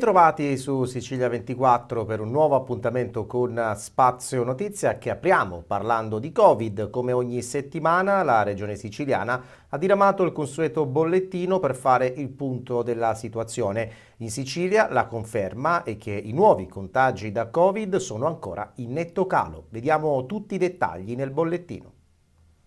ritrovati su Sicilia 24 per un nuovo appuntamento con Spazio Notizia che apriamo parlando di Covid. Come ogni settimana la regione siciliana ha diramato il consueto bollettino per fare il punto della situazione. In Sicilia la conferma è che i nuovi contagi da Covid sono ancora in netto calo. Vediamo tutti i dettagli nel bollettino.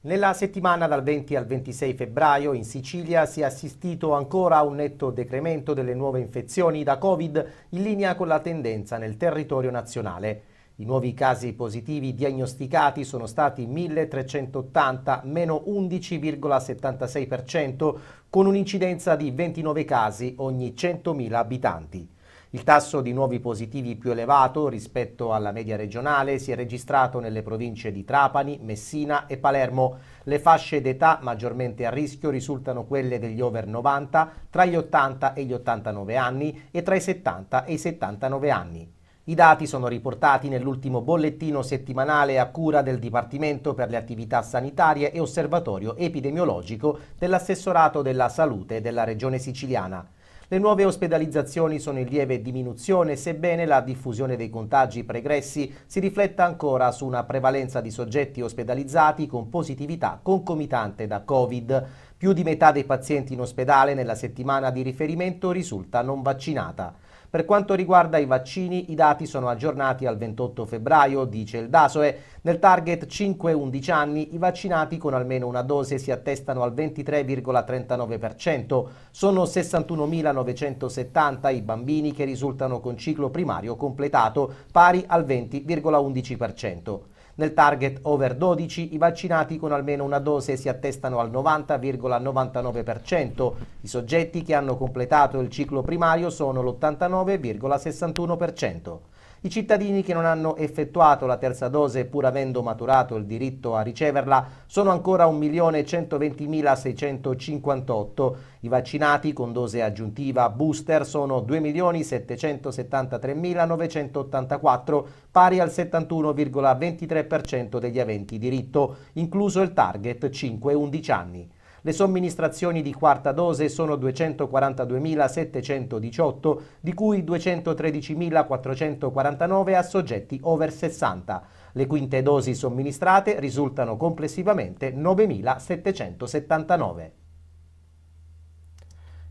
Nella settimana dal 20 al 26 febbraio in Sicilia si è assistito ancora a un netto decremento delle nuove infezioni da Covid in linea con la tendenza nel territorio nazionale. I nuovi casi positivi diagnosticati sono stati 1380, meno 11,76%, con un'incidenza di 29 casi ogni 100.000 abitanti. Il tasso di nuovi positivi più elevato rispetto alla media regionale si è registrato nelle province di Trapani, Messina e Palermo. Le fasce d'età maggiormente a rischio risultano quelle degli over 90, tra gli 80 e gli 89 anni e tra i 70 e i 79 anni. I dati sono riportati nell'ultimo bollettino settimanale a cura del Dipartimento per le attività sanitarie e osservatorio epidemiologico dell'assessorato della salute della Regione siciliana. Le nuove ospedalizzazioni sono in lieve diminuzione, sebbene la diffusione dei contagi pregressi si rifletta ancora su una prevalenza di soggetti ospedalizzati con positività concomitante da Covid. Più di metà dei pazienti in ospedale nella settimana di riferimento risulta non vaccinata. Per quanto riguarda i vaccini, i dati sono aggiornati al 28 febbraio, dice il DASOE. Nel target 5-11 anni i vaccinati con almeno una dose si attestano al 23,39%. Sono 61.970 i bambini che risultano con ciclo primario completato, pari al 20,11%. Nel target over 12 i vaccinati con almeno una dose si attestano al 90,99%, i soggetti che hanno completato il ciclo primario sono l'89,61%. I cittadini che non hanno effettuato la terza dose pur avendo maturato il diritto a riceverla sono ancora 1.120.658. I vaccinati con dose aggiuntiva booster sono 2.773.984, pari al 71,23% degli aventi diritto, incluso il target 5-11 anni. Le somministrazioni di quarta dose sono 242.718, di cui 213.449 a soggetti over 60. Le quinte dosi somministrate risultano complessivamente 9.779.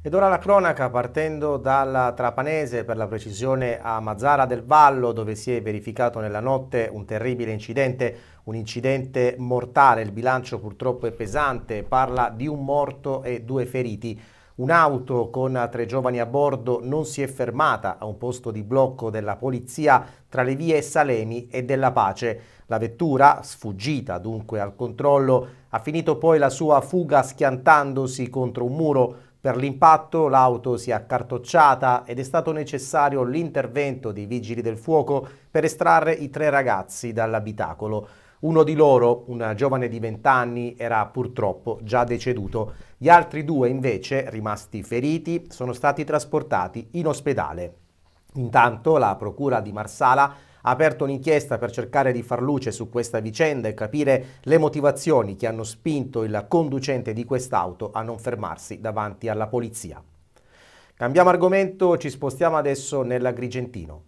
Ed ora la cronaca partendo dalla Trapanese, per la precisione a Mazzara del Vallo, dove si è verificato nella notte un terribile incidente un incidente mortale, il bilancio purtroppo è pesante, parla di un morto e due feriti. Un'auto con tre giovani a bordo non si è fermata a un posto di blocco della polizia tra le vie Salemi e della Pace. La vettura, sfuggita dunque al controllo, ha finito poi la sua fuga schiantandosi contro un muro. Per l'impatto l'auto si è accartocciata ed è stato necessario l'intervento dei vigili del fuoco per estrarre i tre ragazzi dall'abitacolo. Uno di loro, un giovane di 20 anni, era purtroppo già deceduto. Gli altri due invece, rimasti feriti, sono stati trasportati in ospedale. Intanto la procura di Marsala ha aperto un'inchiesta per cercare di far luce su questa vicenda e capire le motivazioni che hanno spinto il conducente di quest'auto a non fermarsi davanti alla polizia. Cambiamo argomento, ci spostiamo adesso nell'Agrigentino.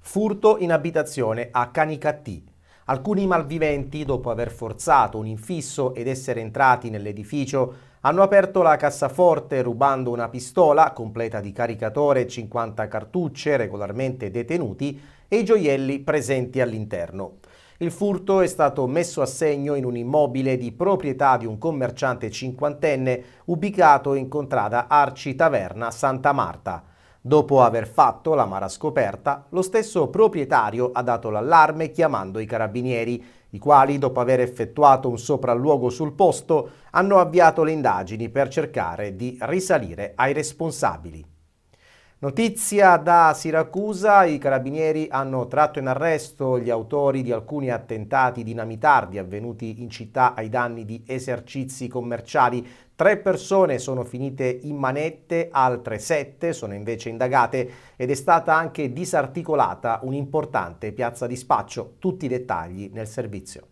Furto in abitazione a Canicattì. Alcuni malviventi, dopo aver forzato un infisso ed essere entrati nell'edificio, hanno aperto la cassaforte rubando una pistola completa di caricatore e 50 cartucce regolarmente detenuti e i gioielli presenti all'interno. Il furto è stato messo a segno in un immobile di proprietà di un commerciante cinquantenne ubicato in contrada Arci Taverna Santa Marta. Dopo aver fatto l'amara scoperta, lo stesso proprietario ha dato l'allarme chiamando i carabinieri, i quali, dopo aver effettuato un sopralluogo sul posto, hanno avviato le indagini per cercare di risalire ai responsabili. Notizia da Siracusa, i carabinieri hanno tratto in arresto gli autori di alcuni attentati dinamitardi avvenuti in città ai danni di esercizi commerciali. Tre persone sono finite in manette, altre sette sono invece indagate ed è stata anche disarticolata un'importante piazza di spaccio. Tutti i dettagli nel servizio.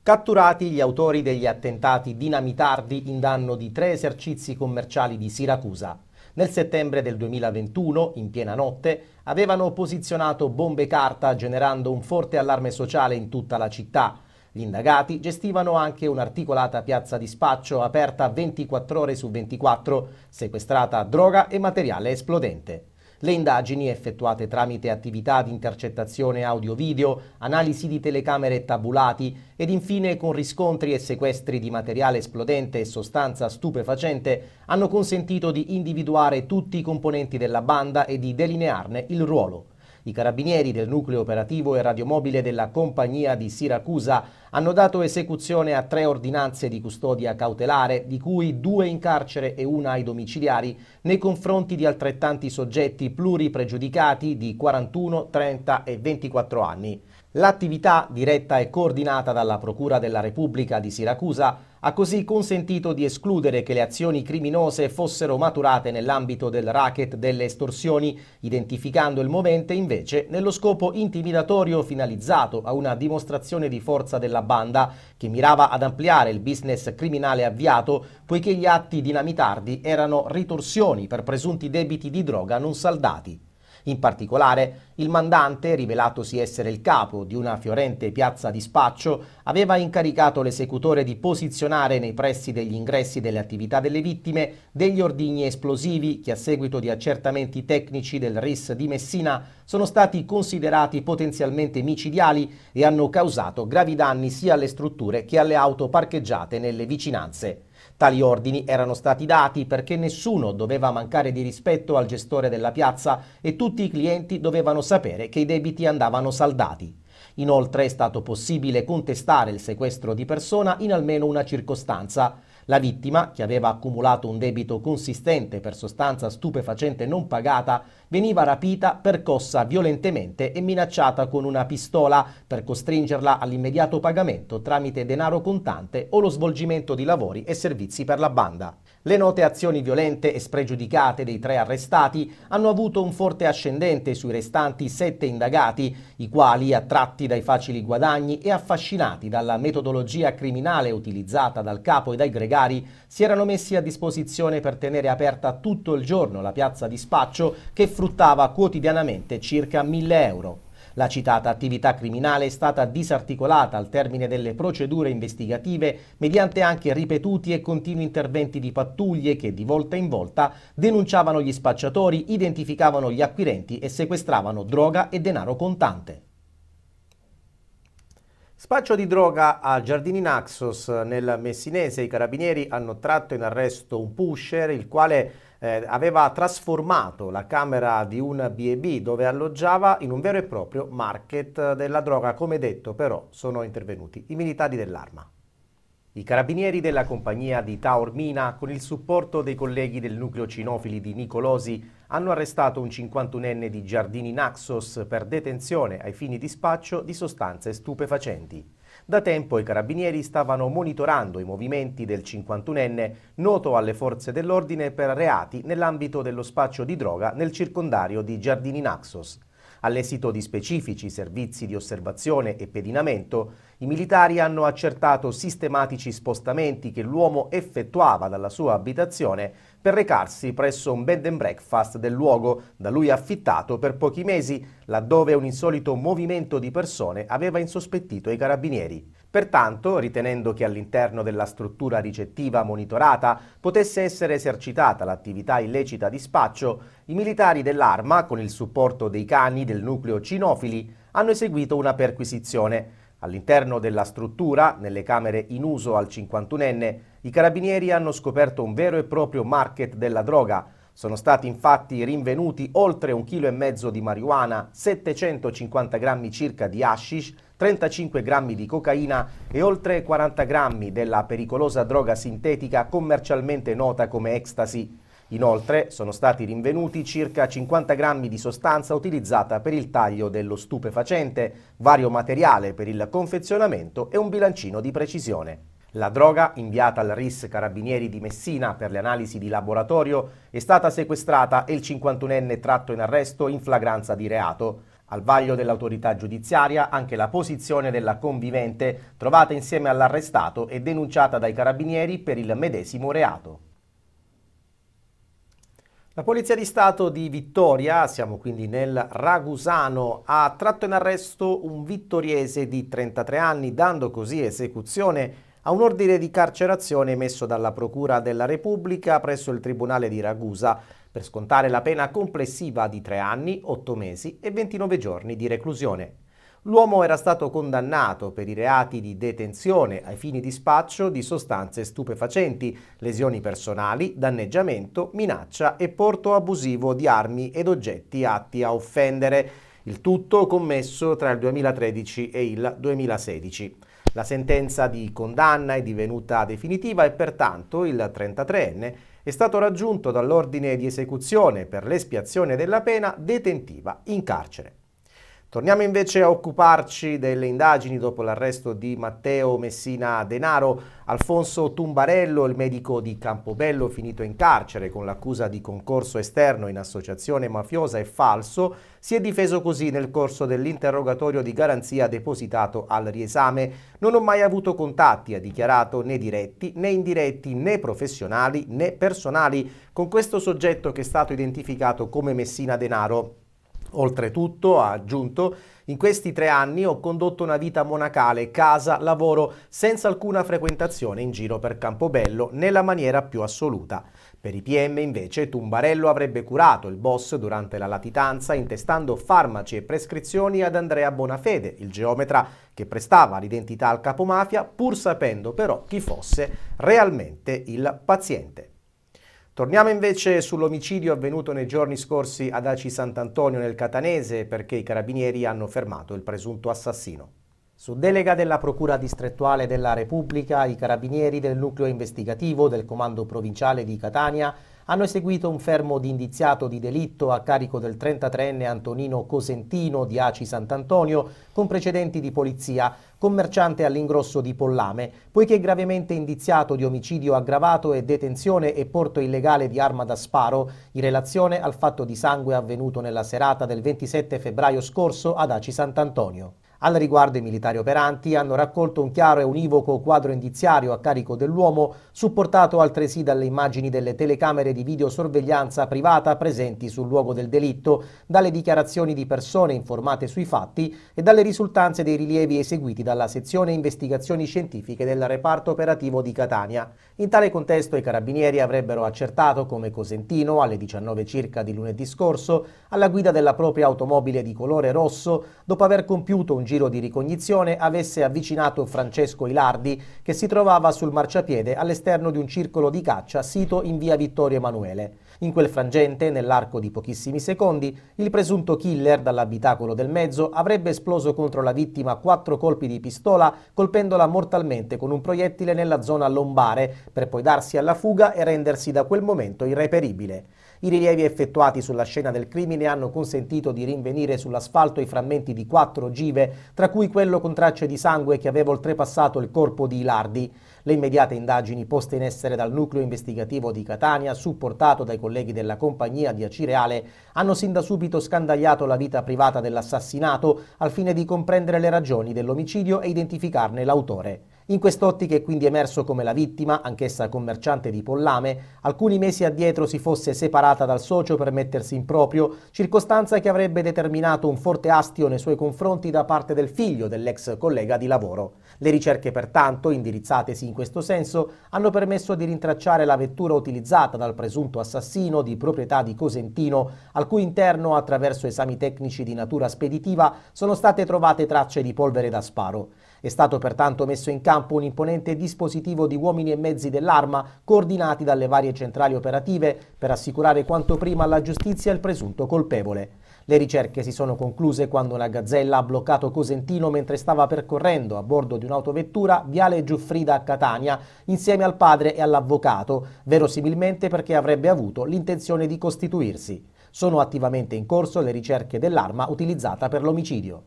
Catturati gli autori degli attentati dinamitardi in danno di tre esercizi commerciali di Siracusa. Nel settembre del 2021, in piena notte, avevano posizionato bombe carta generando un forte allarme sociale in tutta la città. Gli indagati gestivano anche un'articolata piazza di spaccio aperta 24 ore su 24, sequestrata droga e materiale esplodente. Le indagini effettuate tramite attività di intercettazione audio-video, analisi di telecamere e tabulati ed infine con riscontri e sequestri di materiale esplodente e sostanza stupefacente hanno consentito di individuare tutti i componenti della banda e di delinearne il ruolo. I carabinieri del nucleo operativo e radiomobile della compagnia di Siracusa hanno dato esecuzione a tre ordinanze di custodia cautelare, di cui due in carcere e una ai domiciliari, nei confronti di altrettanti soggetti pluripregiudicati di 41, 30 e 24 anni. L'attività diretta e coordinata dalla Procura della Repubblica di Siracusa ha così consentito di escludere che le azioni criminose fossero maturate nell'ambito del racket delle estorsioni, identificando il movente invece nello scopo intimidatorio finalizzato a una dimostrazione di forza della banda che mirava ad ampliare il business criminale avviato, poiché gli atti dinamitardi erano ritorsioni per presunti debiti di droga non saldati. In particolare, il mandante, rivelatosi essere il capo di una fiorente piazza di spaccio, aveva incaricato l'esecutore di posizionare nei pressi degli ingressi delle attività delle vittime degli ordigni esplosivi che a seguito di accertamenti tecnici del RIS di Messina sono stati considerati potenzialmente micidiali e hanno causato gravi danni sia alle strutture che alle auto parcheggiate nelle vicinanze. Tali ordini erano stati dati perché nessuno doveva mancare di rispetto al gestore della piazza e tutti i clienti dovevano sapere che i debiti andavano saldati. Inoltre è stato possibile contestare il sequestro di persona in almeno una circostanza. La vittima, che aveva accumulato un debito consistente per sostanza stupefacente non pagata, veniva rapita, percossa violentemente e minacciata con una pistola per costringerla all'immediato pagamento tramite denaro contante o lo svolgimento di lavori e servizi per la banda. Le note azioni violente e spregiudicate dei tre arrestati hanno avuto un forte ascendente sui restanti sette indagati, i quali, attratti dai facili guadagni e affascinati dalla metodologia criminale utilizzata dal capo e dai gregari, si erano messi a disposizione per tenere aperta tutto il giorno la piazza di spaccio che fruttava quotidianamente circa 1000 euro. La citata attività criminale è stata disarticolata al termine delle procedure investigative mediante anche ripetuti e continui interventi di pattuglie che di volta in volta denunciavano gli spacciatori, identificavano gli acquirenti e sequestravano droga e denaro contante. Spaccio di droga a Giardini Naxos nel Messinese. I carabinieri hanno tratto in arresto un pusher il quale eh, aveva trasformato la camera di un B&B dove alloggiava in un vero e proprio market della droga. Come detto però sono intervenuti i militari dell'arma. I carabinieri della compagnia di Taormina, con il supporto dei colleghi del nucleo cinofili di Nicolosi, hanno arrestato un 51enne di Giardini Naxos per detenzione ai fini di spaccio di sostanze stupefacenti. Da tempo i carabinieri stavano monitorando i movimenti del 51enne noto alle forze dell'ordine per reati nell'ambito dello spaccio di droga nel circondario di Giardini Naxos. All'esito di specifici servizi di osservazione e pedinamento, i militari hanno accertato sistematici spostamenti che l'uomo effettuava dalla sua abitazione per recarsi presso un bed and breakfast del luogo da lui affittato per pochi mesi, laddove un insolito movimento di persone aveva insospettito i carabinieri. Pertanto, ritenendo che all'interno della struttura ricettiva monitorata potesse essere esercitata l'attività illecita di spaccio, i militari dell'Arma, con il supporto dei cani del nucleo cinofili, hanno eseguito una perquisizione. All'interno della struttura, nelle camere in uso al 51enne, i carabinieri hanno scoperto un vero e proprio market della droga. Sono stati infatti rinvenuti oltre un chilo e mezzo di marijuana, 750 grammi circa di hashish, 35 grammi di cocaina e oltre 40 grammi della pericolosa droga sintetica commercialmente nota come ecstasy. Inoltre sono stati rinvenuti circa 50 grammi di sostanza utilizzata per il taglio dello stupefacente, vario materiale per il confezionamento e un bilancino di precisione. La droga, inviata al RIS Carabinieri di Messina per le analisi di laboratorio, è stata sequestrata e il 51enne tratto in arresto in flagranza di reato. Al vaglio dell'autorità giudiziaria anche la posizione della convivente trovata insieme all'arrestato e denunciata dai carabinieri per il medesimo reato. La Polizia di Stato di Vittoria, siamo quindi nel Ragusano, ha tratto in arresto un vittoriese di 33 anni, dando così esecuzione a un ordine di carcerazione emesso dalla Procura della Repubblica presso il Tribunale di Ragusa per scontare la pena complessiva di 3 anni, 8 mesi e 29 giorni di reclusione. L'uomo era stato condannato per i reati di detenzione ai fini di spaccio di sostanze stupefacenti, lesioni personali, danneggiamento, minaccia e porto abusivo di armi ed oggetti atti a offendere, il tutto commesso tra il 2013 e il 2016. La sentenza di condanna è divenuta definitiva e pertanto il 33enne è stato raggiunto dall'ordine di esecuzione per l'espiazione della pena detentiva in carcere. Torniamo invece a occuparci delle indagini dopo l'arresto di Matteo Messina Denaro. Alfonso Tumbarello, il medico di Campobello, finito in carcere con l'accusa di concorso esterno in associazione mafiosa e falso, si è difeso così nel corso dell'interrogatorio di garanzia depositato al riesame. Non ho mai avuto contatti, ha dichiarato, né diretti né indiretti né professionali né personali con questo soggetto che è stato identificato come Messina Denaro. Oltretutto, ha aggiunto, in questi tre anni ho condotto una vita monacale, casa, lavoro, senza alcuna frequentazione in giro per Campobello nella maniera più assoluta. Per i PM invece Tumbarello avrebbe curato il boss durante la latitanza intestando farmaci e prescrizioni ad Andrea Bonafede, il geometra che prestava l'identità al capomafia pur sapendo però chi fosse realmente il paziente. Torniamo invece sull'omicidio avvenuto nei giorni scorsi ad Aci Sant'Antonio nel Catanese perché i carabinieri hanno fermato il presunto assassino. Su delega della Procura distrettuale della Repubblica, i carabinieri del nucleo investigativo del Comando Provinciale di Catania hanno eseguito un fermo di indiziato di delitto a carico del 33enne Antonino Cosentino di Aci Sant'Antonio con precedenti di polizia, commerciante all'ingrosso di Pollame, poiché gravemente indiziato di omicidio aggravato e detenzione e porto illegale di arma da sparo in relazione al fatto di sangue avvenuto nella serata del 27 febbraio scorso ad Aci Sant'Antonio. Al riguardo i militari operanti hanno raccolto un chiaro e univoco quadro indiziario a carico dell'uomo, supportato altresì dalle immagini delle telecamere di videosorveglianza privata presenti sul luogo del delitto, dalle dichiarazioni di persone informate sui fatti e dalle risultanze dei rilievi eseguiti dalla sezione investigazioni scientifiche del reparto operativo di Catania. In tale contesto i carabinieri avrebbero accertato come Cosentino, alle 19 circa di lunedì scorso, alla guida della propria automobile di colore rosso, dopo aver compiuto un un giro di ricognizione avesse avvicinato Francesco Ilardi che si trovava sul marciapiede all'esterno di un circolo di caccia sito in via Vittorio Emanuele. In quel frangente, nell'arco di pochissimi secondi, il presunto killer dall'abitacolo del mezzo avrebbe esploso contro la vittima quattro colpi di pistola colpendola mortalmente con un proiettile nella zona lombare per poi darsi alla fuga e rendersi da quel momento irreperibile. I rilievi effettuati sulla scena del crimine hanno consentito di rinvenire sull'asfalto i frammenti di quattro ogive, tra cui quello con tracce di sangue che aveva oltrepassato il corpo di Ilardi. Le immediate indagini poste in essere dal nucleo investigativo di Catania, supportato dai colleghi della compagnia di Acireale, hanno sin da subito scandagliato la vita privata dell'assassinato al fine di comprendere le ragioni dell'omicidio e identificarne l'autore. In quest'ottica è quindi emerso come la vittima, anch'essa commerciante di pollame, alcuni mesi addietro si fosse separata dal socio per mettersi in proprio, circostanza che avrebbe determinato un forte astio nei suoi confronti da parte del figlio dell'ex collega di lavoro. Le ricerche pertanto, indirizzatesi in questo senso, hanno permesso di rintracciare la vettura utilizzata dal presunto assassino di proprietà di Cosentino, al cui interno, attraverso esami tecnici di natura speditiva, sono state trovate tracce di polvere da sparo. È stato pertanto messo in campo campo un imponente dispositivo di uomini e mezzi dell'arma coordinati dalle varie centrali operative per assicurare quanto prima alla giustizia il presunto colpevole. Le ricerche si sono concluse quando una gazzella ha bloccato Cosentino mentre stava percorrendo a bordo di un'autovettura Viale Giuffrida a Catania insieme al padre e all'avvocato, verosimilmente perché avrebbe avuto l'intenzione di costituirsi. Sono attivamente in corso le ricerche dell'arma utilizzata per l'omicidio.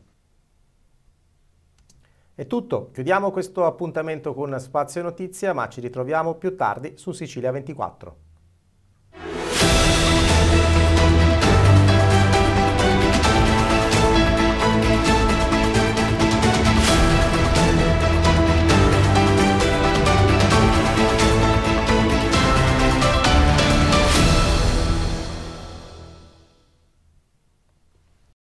È tutto, chiudiamo questo appuntamento con Spazio Notizia, ma ci ritroviamo più tardi su Sicilia 24.